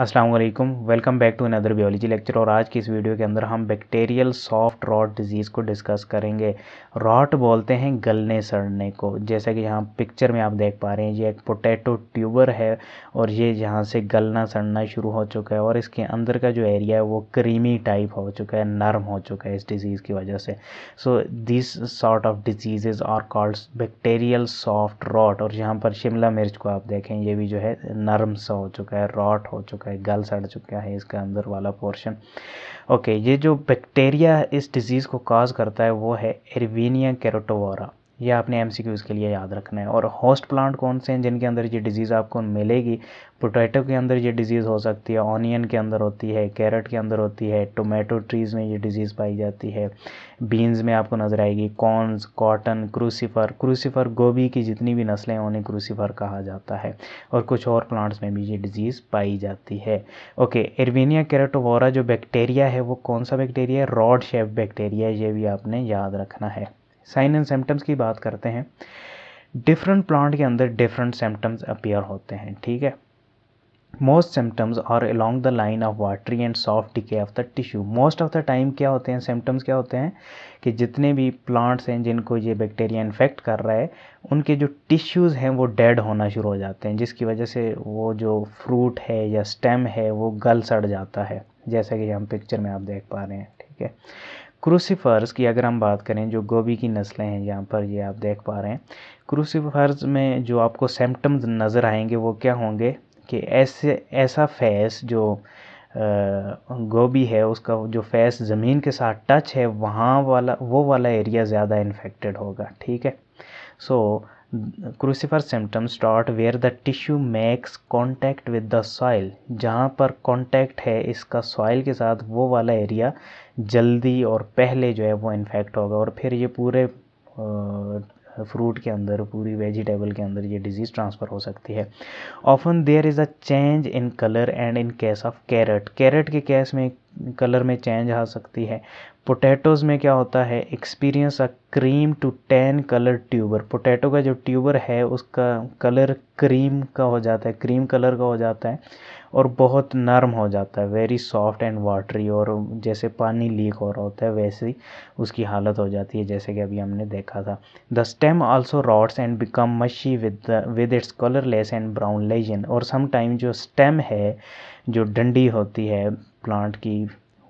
अस्सलाम वालेकुम welcome back to another biology lecture और आज की इस वीडियो के अंदर हम बैक्टीरियल सॉफ्ट रॉट डिजीज़ को डिस्कस करेंगे रॉट बोलते हैं गलने सड़ने को जैसा कि यहाँ पिक्चर में आप देख पा रहे हैं ये एक पोटैटो ट्यूबर है और ये जहाँ से गलना सड़ना शुरू हो चुका है और इसके अंदर का जो एरिया है वो क्रीमी टाइप हो चुका है नर्म हो चुका है इस डिज़ीज़ की वजह से so this sort of disease are called bacterial soft rot और यहाँ पर शिमला मिर्च को आप देखें ये भी जो है नर्म सा हो चुका है रॉट हो चुका है चुका है गल सड़ चुका है इसका अंदर वाला पोर्शन ओके ये जो बैक्टीरिया इस डिज़ीज़ को काज करता है वो है एरवीनिया कैरोटोवारा ये आपने एम के लिए याद रखना है और होस्ट प्लांट कौन से हैं जिनके अंदर ये डिजीज़ आपको मिलेगी पोटैटो के अंदर ये डिजीज़ हो सकती है ऑनियन के अंदर होती है कैरेट के अंदर होती है टोमेटो ट्रीज़ में ये डिजीज़ पाई जाती है बीन्स में आपको नज़र आएगी कॉर्नस कॉटन क्रूसीफर क्रूसीफर गोभी की जितनी भी नस्लें हैं उन्हें क्रूसीफर कहा जाता है और कुछ और प्लांट्स में भी ये डिजीज़ पाई जाती है ओके एरवीनिया कैरेटोवोरा जो बैक्टीरिया है वो कौन सा बैक्टीरिया है रॉड शेप बैक्टीरिया ये भी आपने याद रखना है साइन एंड सिम्टम्स की बात करते हैं डिफरेंट प्लांट के अंदर डिफरेंट सिम्टम्स अपेयर होते हैं ठीक है मोस्ट सिम्टम्स और along the line of watery and soft decay of the tissue most of the time क्या होते हैं सिम्टम्स क्या होते हैं कि जितने भी प्लांट्स हैं जिनको ये बैक्टीरिया इन्फेक्ट कर रहा है उनके जो टिश्यूज़ हैं वो डेड होना शुरू हो जाते हैं जिसकी वजह से वो जो फ्रूट है या स्टेम है वो गल सड़ जाता है जैसा कि हम पिक्चर में आप देख पा रहे हैं ठीक है क्रूसीफर्स की अगर हम बात करें जो गोभी की नस्लें हैं यहाँ पर ये आप देख पा रहे हैं क्रूसीफर्स में जो आपको सिम्टम्स नज़र आएंगे वो क्या होंगे कि ऐसे ऐसा फैस जो गोभी है उसका जो फैस ज़मीन के साथ टच है वहाँ वाला वो वाला एरिया ज़्यादा इन्फेक्टेड होगा ठीक है so crucifer symptoms dot where the tissue makes contact with the soil जहाँ पर कॉन्टैक्ट है इसका सॉइल के साथ वो वाला एरिया जल्दी और पहले जो है वो इन्फेक्ट होगा और फिर ये पूरे फ्रूट के अंदर पूरी वेजिटेबल के अंदर ये डिजीज़ ट्रांसफ़र हो सकती है often there is a change in colour and in case of carrot carrot के केस में कलर में चेंज आ सकती है पोटैटोज़ में क्या होता है experience a cream to tan colour tuber potato का जो ट्यूबर है उसका कलर क्रीम का हो जाता है क्रीम कलर का हो जाता है और बहुत नर्म हो जाता है वेरी सॉफ्ट एंड वाटरी और जैसे पानी लीक हो रहा होता है वैसे ही उसकी हालत हो जाती है जैसे कि अभी हमने देखा था the stem also rots and become mushy with with its colourless and brown lesion और समटाइम जो स्टेम है जो डंडी होती है प्लांट की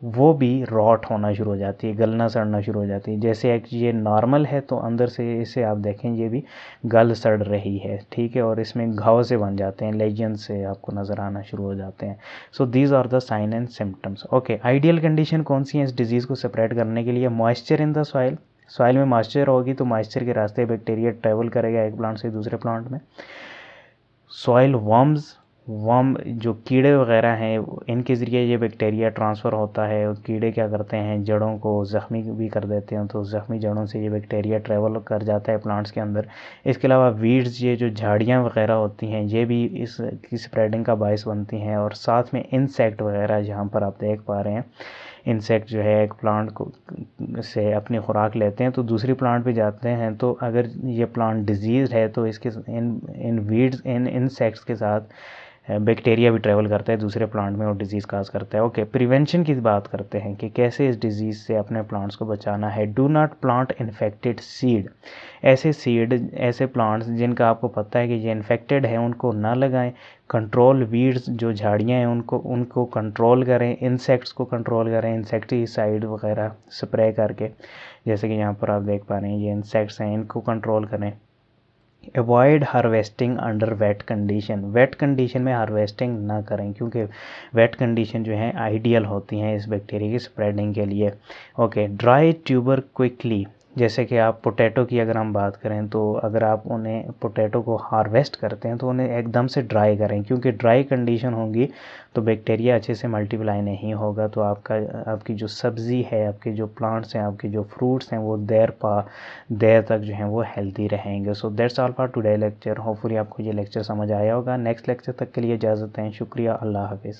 वो भी रॉट होना शुरू हो जाती है गलना सड़ना शुरू हो जाती है जैसे एक ये नॉर्मल है तो अंदर से इसे आप देखें ये भी गल सड़ रही है ठीक है और इसमें घाव से बन जाते हैं लेजन से आपको नज़र आना शुरू हो जाते हैं so these are the sign and symptoms okay ideal condition कौन सी है इस डिज़ीज़ को सेपरेट करने के लिए moisture in the soil soil में मॉइस्चर होगी तो मॉइस्चर के रास्ते बैक्टीरिया ट्रेवल करेगा एक प्लांट से दूसरे प्लांट में सॉइल वॉम्स वम जो कीड़े वगैरह हैं इनके ज़रिए ये बैक्टीरिया ट्रांसफ़र होता है और कीड़े क्या करते हैं जड़ों को ज़ख्मी भी कर देते हैं तो ज़ख्मी जड़ों से ये बैक्टीरिया ट्रैवल कर जाता है प्लांट्स के अंदर इसके अलावा वीड्स ये जो झाड़ियाँ वगैरह होती हैं ये भी इस की स्प्रेडिंग का बायस बनती हैं और साथ में इंसेक्ट वगैरह जहाँ पर आप देख पा रहे हैं इंसेक्ट जो है एक प्लांट को से अपनी खुराक लेते हैं तो दूसरी प्लांट पे जाते हैं तो अगर ये प्लांट डिजीज़ है तो इसके इन इन वीड्स इन इंसेक्ट्स के साथ बैक्टीरिया भी ट्रैवल करता है दूसरे प्लांट में और डिजीज़ काज करता है ओके प्रिवेंशन की बात करते हैं कि कैसे इस डिजीज़ से अपने प्लांट्स को बचाना है do not plant infected seed ऐसे सीड ऐसे प्लांट्स जिनका आपको पता है कि ये इन्फेक्टेड है उनको ना लगाएं कंट्रोल वीड्स जो झाड़ियाँ हैं उनको उनको कंट्रोल करें इंसेक्ट्स को कंट्रोल करें इंसेक्टिसाइड वगैरह स्प्रे करके जैसे कि यहाँ पर आप देख पा रहे हैं ये इंसेक्ट्स हैं इनको कंट्रोल करें avoid harvesting under wet condition wet condition में हार्वेस्टिंग ना करें क्योंकि वेट कंडीशन जो है आइडियल होती हैं इस बैक्टीरिया की स्प्रेडिंग के लिए ओके ड्राई ट्यूबर क्विकली जैसे कि आप पोटैटो की अगर हम बात करें तो अगर आप उन्हें पोटैटो को हार्वेस्ट करते हैं तो उन्हें एकदम से ड्राई करें क्योंकि ड्राई कंडीशन होंगी तो बैक्टीरिया अच्छे से मल्टीप्लाई नहीं होगा तो आपका आपकी जो सब्ज़ी है आपके जो प्लांट्स हैं आपके जो फ्रूट्स हैं वो देर पा देर तक जो हैं वो हेल्दी रहेंगे so that's all for today lecture hopefully आपको ये लेक्चर समझ आया होगा नेक्स्ट लेक्चर तक के लिए इजाज़त हैं शुक्रिया अल्लाह हाफिज़